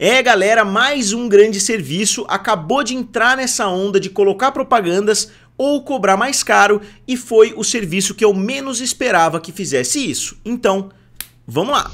É, galera, mais um grande serviço acabou de entrar nessa onda de colocar propagandas ou cobrar mais caro e foi o serviço que eu menos esperava que fizesse isso. Então, vamos lá.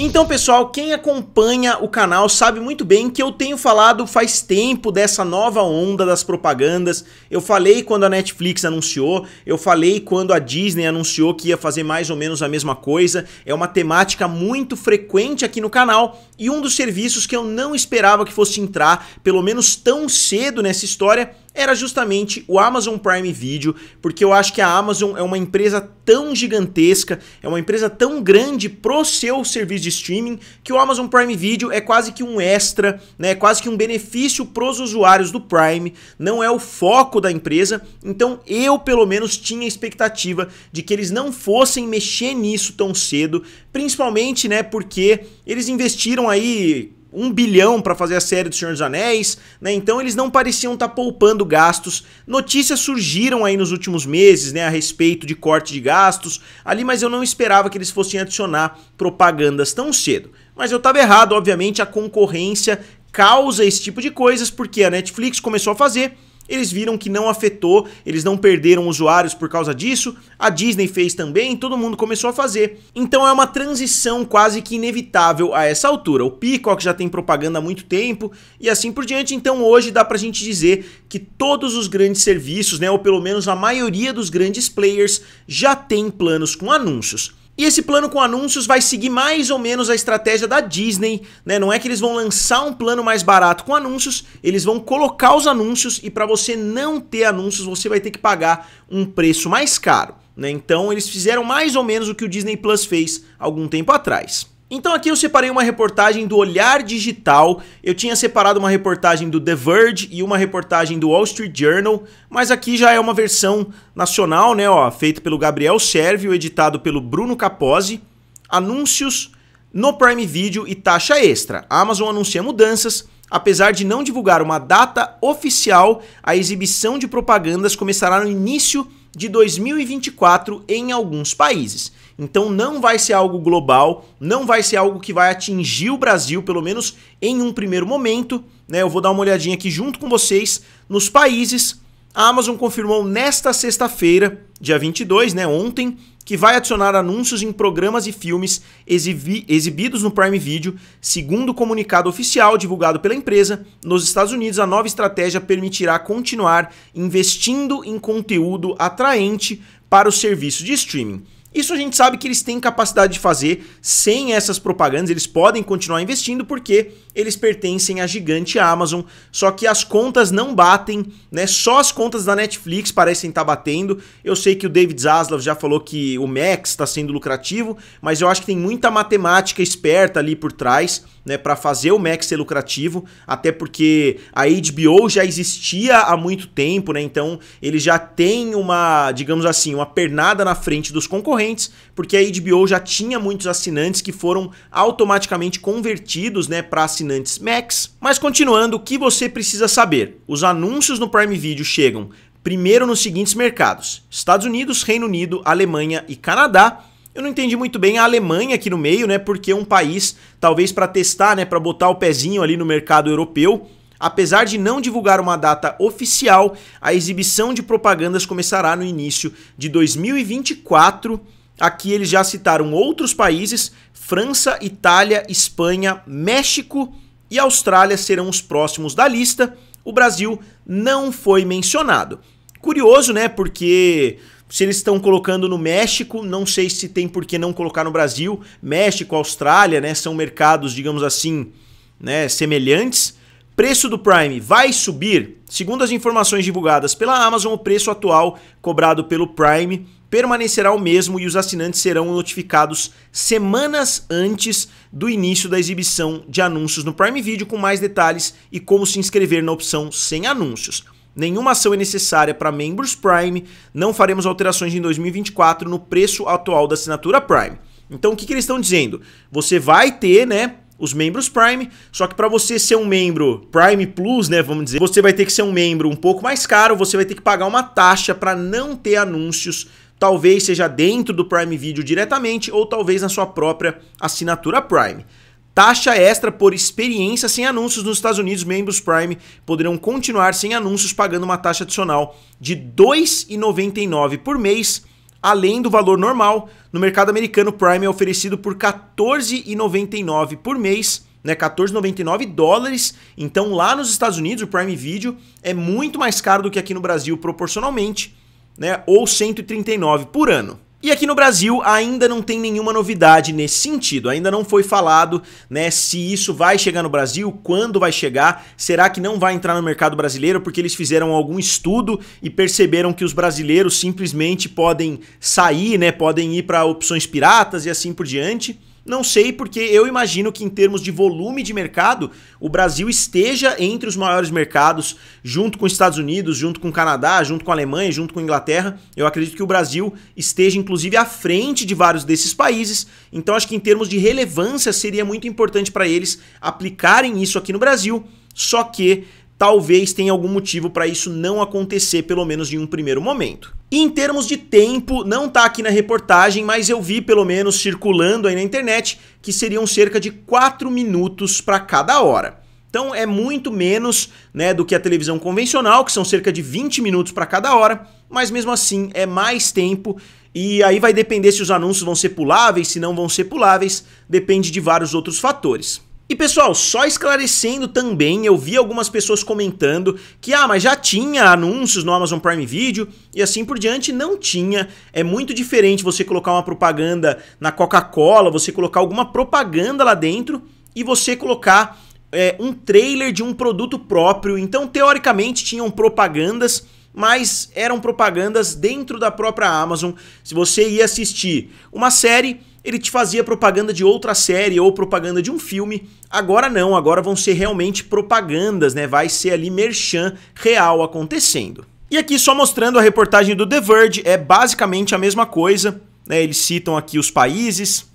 Então, pessoal, quem acompanha o canal sabe muito bem que eu tenho falado faz tempo dessa nova onda das propagandas. Eu falei quando a Netflix anunciou, eu falei quando a Disney anunciou que ia fazer mais ou menos a mesma coisa. É uma temática muito frequente aqui no canal e um dos serviços que eu não esperava que fosse entrar, pelo menos tão cedo nessa história, era justamente o Amazon Prime Video, porque eu acho que a Amazon é uma empresa tão gigantesca, é uma empresa tão grande pro seu serviço de streaming, que o Amazon Prime Video é quase que um extra, né, é quase que um benefício pros usuários do Prime, não é o foco da empresa, então eu pelo menos tinha expectativa de que eles não fossem mexer nisso tão cedo, principalmente, né, porque eles investiram aí um bilhão para fazer a série do Senhor dos Anéis, né? Então eles não pareciam estar tá poupando gastos. Notícias surgiram aí nos últimos meses, né, a respeito de corte de gastos ali, mas eu não esperava que eles fossem adicionar propagandas tão cedo. Mas eu estava errado, obviamente, a concorrência causa esse tipo de coisas porque a Netflix começou a fazer eles viram que não afetou, eles não perderam usuários por causa disso. A Disney fez também, todo mundo começou a fazer. Então é uma transição quase que inevitável a essa altura. O Peacock já tem propaganda há muito tempo e assim por diante. Então hoje dá pra gente dizer que todos os grandes serviços, né, ou pelo menos a maioria dos grandes players, já tem planos com anúncios. E esse plano com anúncios vai seguir mais ou menos a estratégia da Disney, né? Não é que eles vão lançar um plano mais barato com anúncios, eles vão colocar os anúncios e para você não ter anúncios, você vai ter que pagar um preço mais caro, né? Então eles fizeram mais ou menos o que o Disney Plus fez algum tempo atrás. Então aqui eu separei uma reportagem do Olhar Digital, eu tinha separado uma reportagem do The Verge e uma reportagem do Wall Street Journal, mas aqui já é uma versão nacional, né, ó, feito pelo Gabriel Servio, editado pelo Bruno Capozzi, anúncios no Prime Video e taxa extra. A Amazon anuncia mudanças, apesar de não divulgar uma data oficial, a exibição de propagandas começará no início de 2024 em alguns países. Então não vai ser algo global, não vai ser algo que vai atingir o Brasil, pelo menos em um primeiro momento. Né? Eu vou dar uma olhadinha aqui junto com vocês nos países a Amazon confirmou nesta sexta-feira, dia 22, né, ontem, que vai adicionar anúncios em programas e filmes exibi exibidos no Prime Video, segundo o comunicado oficial divulgado pela empresa. Nos Estados Unidos, a nova estratégia permitirá continuar investindo em conteúdo atraente para o serviço de streaming. Isso a gente sabe que eles têm capacidade de fazer sem essas propagandas, eles podem continuar investindo porque eles pertencem à gigante Amazon, só que as contas não batem, né? Só as contas da Netflix parecem estar tá batendo. Eu sei que o David Zaslav já falou que o Max está sendo lucrativo, mas eu acho que tem muita matemática esperta ali por trás, né, para fazer o Max ser lucrativo, até porque a HBO já existia há muito tempo, né? Então, ele já tem uma, digamos assim, uma pernada na frente dos concorrentes porque a HBO já tinha muitos assinantes que foram automaticamente convertidos né, para assinantes Max. Mas continuando, o que você precisa saber? Os anúncios no Prime Video chegam primeiro nos seguintes mercados: Estados Unidos, Reino Unido, Alemanha e Canadá. Eu não entendi muito bem a Alemanha aqui no meio, né? Porque é um país, talvez para testar, né, para botar o pezinho ali no mercado europeu, Apesar de não divulgar uma data oficial, a exibição de propagandas começará no início de 2024 Aqui eles já citaram outros países: França, Itália, Espanha, México e Austrália serão os próximos da lista. O Brasil não foi mencionado. Curioso, né? Porque se eles estão colocando no México, não sei se tem por que não colocar no Brasil. México, Austrália, né? São mercados, digamos assim, né? Semelhantes. Preço do Prime vai subir? Segundo as informações divulgadas pela Amazon, o preço atual cobrado pelo Prime permanecerá o mesmo e os assinantes serão notificados semanas antes do início da exibição de anúncios no Prime Video com mais detalhes e como se inscrever na opção sem anúncios. Nenhuma ação é necessária para membros Prime, não faremos alterações em 2024 no preço atual da assinatura Prime. Então o que, que eles estão dizendo? Você vai ter, né? os membros Prime, só que para você ser um membro Prime Plus, né, vamos dizer, você vai ter que ser um membro um pouco mais caro, você vai ter que pagar uma taxa para não ter anúncios Talvez seja dentro do Prime Video diretamente ou talvez na sua própria assinatura Prime. Taxa extra por experiência sem anúncios nos Estados Unidos, membros Prime poderão continuar sem anúncios pagando uma taxa adicional de R$ 2,99 por mês, além do valor normal. No mercado americano, Prime é oferecido por R$ 14,99 por mês né? 14,99 dólares. Então lá nos Estados Unidos o Prime Video é muito mais caro do que aqui no Brasil proporcionalmente né, ou 139 por ano. E aqui no Brasil ainda não tem nenhuma novidade nesse sentido, ainda não foi falado né, se isso vai chegar no Brasil, quando vai chegar, será que não vai entrar no mercado brasileiro, porque eles fizeram algum estudo e perceberam que os brasileiros simplesmente podem sair, né, podem ir para opções piratas e assim por diante. Não sei, porque eu imagino que em termos de volume de mercado, o Brasil esteja entre os maiores mercados, junto com os Estados Unidos, junto com o Canadá, junto com a Alemanha, junto com a Inglaterra. Eu acredito que o Brasil esteja, inclusive, à frente de vários desses países. Então, acho que em termos de relevância, seria muito importante para eles aplicarem isso aqui no Brasil. Só que talvez tenha algum motivo para isso não acontecer, pelo menos em um primeiro momento. E em termos de tempo, não tá aqui na reportagem, mas eu vi pelo menos circulando aí na internet que seriam cerca de 4 minutos para cada hora. Então é muito menos né, do que a televisão convencional, que são cerca de 20 minutos para cada hora, mas mesmo assim é mais tempo e aí vai depender se os anúncios vão ser puláveis, se não vão ser puláveis, depende de vários outros fatores. E pessoal, só esclarecendo também, eu vi algumas pessoas comentando que ah, mas já tinha anúncios no Amazon Prime Video e assim por diante, não tinha. É muito diferente você colocar uma propaganda na Coca-Cola, você colocar alguma propaganda lá dentro e você colocar é, um trailer de um produto próprio. Então, teoricamente, tinham propagandas mas eram propagandas dentro da própria Amazon. Se você ia assistir uma série, ele te fazia propaganda de outra série ou propaganda de um filme. Agora não, agora vão ser realmente propagandas, né? Vai ser ali merchan real acontecendo. E aqui só mostrando a reportagem do The Verge, é basicamente a mesma coisa, né? Eles citam aqui os países.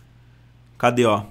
Cadê, ó?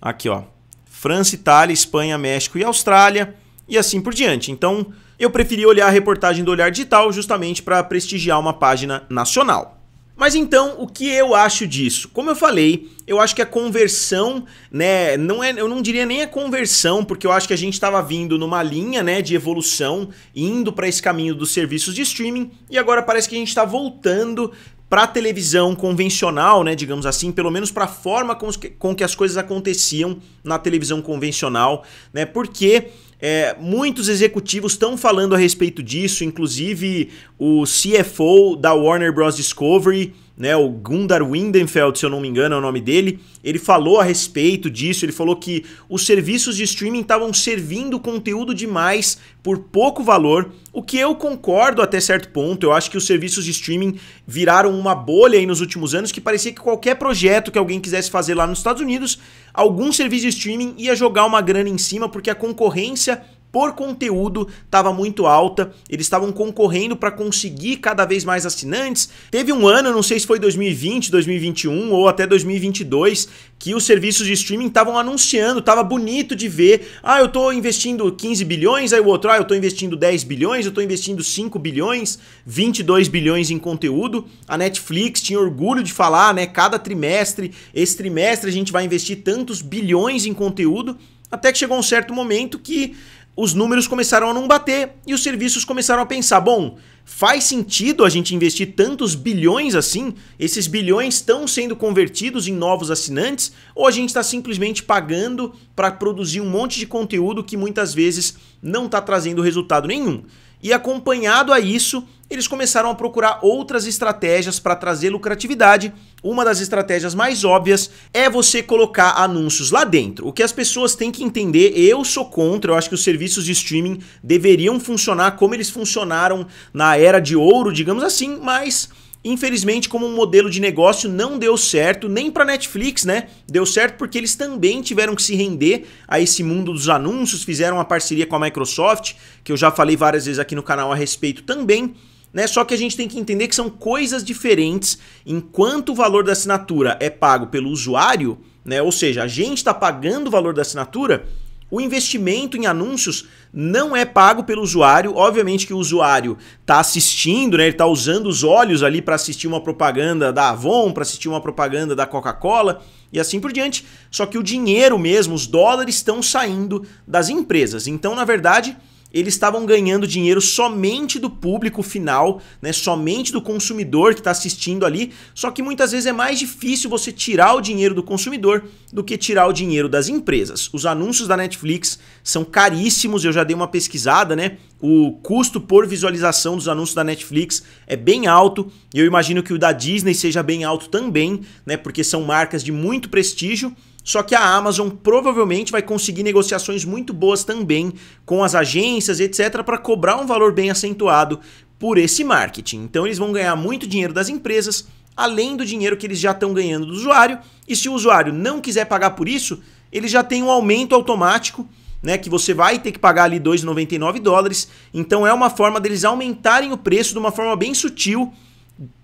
Aqui, ó. França, Itália, Espanha, México e Austrália e assim por diante. Então, eu preferi olhar a reportagem do Olhar Digital justamente para prestigiar uma página nacional. Mas então, o que eu acho disso? Como eu falei, eu acho que a conversão, né, não é, eu não diria nem a conversão, porque eu acho que a gente estava vindo numa linha, né, de evolução, indo para esse caminho dos serviços de streaming, e agora parece que a gente está voltando para televisão convencional, né, digamos assim, pelo menos para a forma com que, com que as coisas aconteciam na televisão convencional, né? Porque é, muitos executivos estão falando a respeito disso, inclusive o CFO da Warner Bros. Discovery né, o Gundar Windenfeld, se eu não me engano é o nome dele, ele falou a respeito disso, ele falou que os serviços de streaming estavam servindo conteúdo demais por pouco valor, o que eu concordo até certo ponto, eu acho que os serviços de streaming viraram uma bolha aí nos últimos anos que parecia que qualquer projeto que alguém quisesse fazer lá nos Estados Unidos, algum serviço de streaming ia jogar uma grana em cima porque a concorrência por conteúdo estava muito alta, eles estavam concorrendo para conseguir cada vez mais assinantes. Teve um ano, não sei se foi 2020, 2021 ou até 2022, que os serviços de streaming estavam anunciando, estava bonito de ver. Ah, eu estou investindo 15 bilhões, aí o outro, ah, eu estou investindo 10 bilhões, eu estou investindo 5 bilhões, 22 bilhões em conteúdo. A Netflix tinha orgulho de falar, né, cada trimestre, esse trimestre a gente vai investir tantos bilhões em conteúdo. Até que chegou um certo momento que os números começaram a não bater e os serviços começaram a pensar: bom, faz sentido a gente investir tantos bilhões assim? Esses bilhões estão sendo convertidos em novos assinantes? Ou a gente está simplesmente pagando para produzir um monte de conteúdo que muitas vezes não está trazendo resultado nenhum? E acompanhado a isso, eles começaram a procurar outras estratégias para trazer lucratividade. Uma das estratégias mais óbvias é você colocar anúncios lá dentro. O que as pessoas têm que entender, eu sou contra, eu acho que os serviços de streaming deveriam funcionar como eles funcionaram na era de ouro, digamos assim, mas Infelizmente, como um modelo de negócio, não deu certo, nem para Netflix, né? Deu certo porque eles também tiveram que se render a esse mundo dos anúncios, fizeram uma parceria com a Microsoft, que eu já falei várias vezes aqui no canal a respeito também né? Só que a gente tem que entender que são coisas diferentes. Enquanto o valor da assinatura é pago pelo usuário, né? Ou seja, a gente está pagando o valor da assinatura, o investimento em anúncios não é pago pelo usuário. Obviamente que o usuário está assistindo, né? ele está usando os olhos ali para assistir uma propaganda da Avon, para assistir uma propaganda da Coca-Cola e assim por diante. Só que o dinheiro mesmo, os dólares, estão saindo das empresas. Então, na verdade, eles estavam ganhando dinheiro somente do público final, né? somente do consumidor que está assistindo ali. Só que muitas vezes é mais difícil você tirar o dinheiro do consumidor do que tirar o dinheiro das empresas. Os anúncios da Netflix são caríssimos, eu já dei uma pesquisada, né? O custo por visualização dos anúncios da Netflix é bem alto, e eu imagino que o da Disney seja bem alto também, né? Porque são marcas de muito prestígio só que a Amazon provavelmente vai conseguir negociações muito boas também com as agências, etc, para cobrar um valor bem acentuado por esse marketing. Então eles vão ganhar muito dinheiro das empresas, além do dinheiro que eles já estão ganhando do usuário, e se o usuário não quiser pagar por isso, ele já tem um aumento automático né, que você vai ter que pagar ali 2,99 dólares. Então é uma forma deles aumentarem o preço de uma forma bem sutil,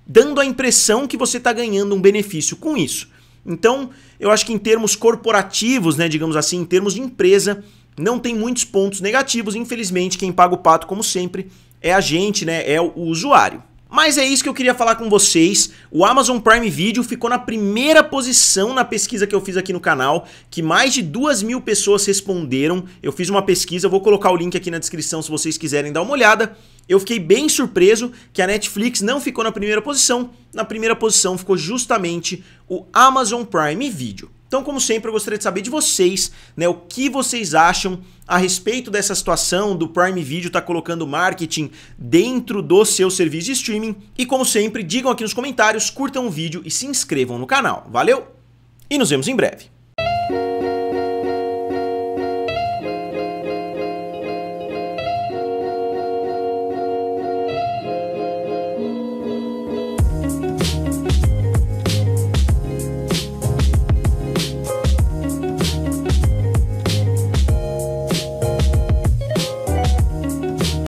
dando a impressão que você está ganhando um benefício com isso. Então, eu acho que em termos corporativos, né, digamos assim, em termos de empresa, não tem muitos pontos negativos. Infelizmente, quem paga o pato, como sempre, é a gente, né, é o usuário. Mas é isso que eu queria falar com vocês. O Amazon Prime Video ficou na primeira posição na pesquisa que eu fiz aqui no canal, que mais de duas mil pessoas responderam. Eu fiz uma pesquisa, vou colocar o link aqui na descrição se vocês quiserem dar uma olhada. Eu fiquei bem surpreso que a Netflix não ficou na primeira posição. Na primeira posição ficou justamente o Amazon Prime Video. Então, como sempre, eu gostaria de saber de vocês, né, o que vocês acham a respeito dessa situação do Prime Video tá colocando marketing dentro do seu serviço de streaming. E como sempre, digam aqui nos comentários, curtam o vídeo e se inscrevam no canal. Valeu? E nos vemos em breve.